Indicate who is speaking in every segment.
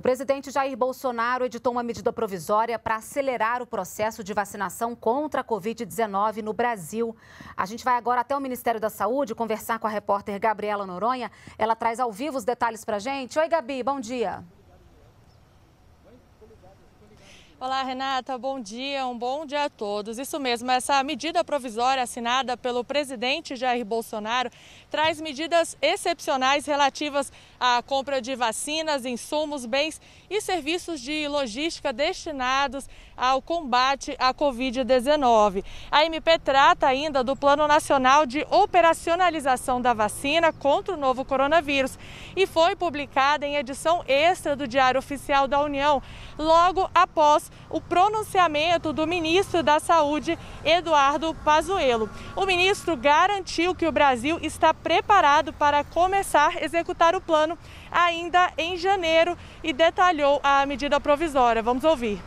Speaker 1: O presidente Jair Bolsonaro editou uma medida provisória para acelerar o processo de vacinação contra a Covid-19 no Brasil. A gente vai agora até o Ministério da Saúde conversar com a repórter Gabriela Noronha. Ela traz ao vivo os detalhes para a gente. Oi, Gabi, bom dia. Olá, Renata. Bom dia, um bom dia a todos. Isso mesmo, essa medida provisória assinada pelo presidente Jair Bolsonaro traz medidas excepcionais relativas à compra de vacinas, insumos, bens e serviços de logística destinados ao combate à Covid-19. A MP trata ainda do Plano Nacional de Operacionalização da Vacina contra o novo coronavírus e foi publicada em edição extra do Diário Oficial da União logo após o pronunciamento do ministro da Saúde, Eduardo Pazuello. O ministro garantiu que o Brasil está preparado para começar a executar o plano ainda em janeiro e detalhou a medida provisória. Vamos ouvir.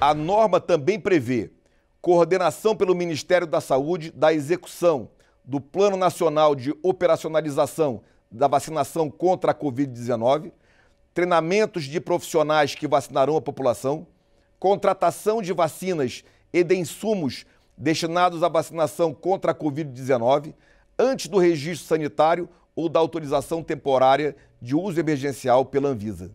Speaker 2: A norma também prevê coordenação pelo Ministério da Saúde da execução do Plano Nacional de Operacionalização da Vacinação contra a Covid-19 treinamentos de profissionais que vacinarão a população, contratação de vacinas e de insumos destinados à vacinação contra a Covid-19 antes do registro sanitário ou da autorização temporária de uso emergencial pela Anvisa.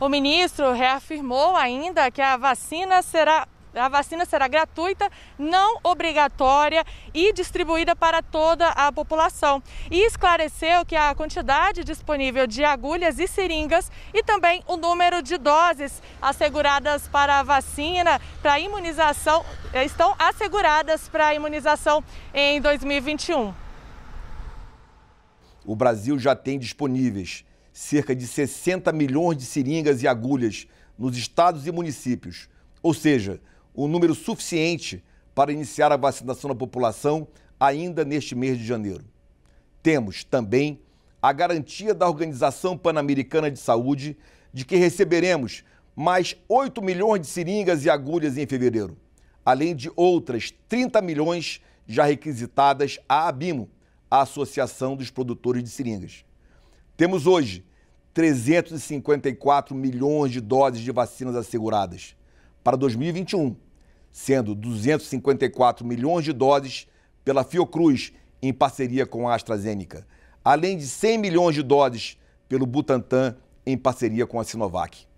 Speaker 1: O ministro reafirmou ainda que a vacina será a vacina será gratuita, não obrigatória e distribuída para toda a população. E esclareceu que a quantidade disponível de agulhas e seringas e também o número de doses asseguradas para a vacina, para a imunização, eh, estão asseguradas para a imunização em 2021.
Speaker 2: O Brasil já tem disponíveis cerca de 60 milhões de seringas e agulhas nos estados e municípios. Ou seja, o número suficiente para iniciar a vacinação da população ainda neste mês de janeiro. Temos também a garantia da Organização Pan-Americana de Saúde de que receberemos mais 8 milhões de seringas e agulhas em fevereiro, além de outras 30 milhões já requisitadas à ABIMO, a Associação dos Produtores de Seringas. Temos hoje 354 milhões de doses de vacinas asseguradas para 2021, sendo 254 milhões de doses pela Fiocruz em parceria com a AstraZeneca, além de 100 milhões de doses pelo Butantan em parceria com a Sinovac.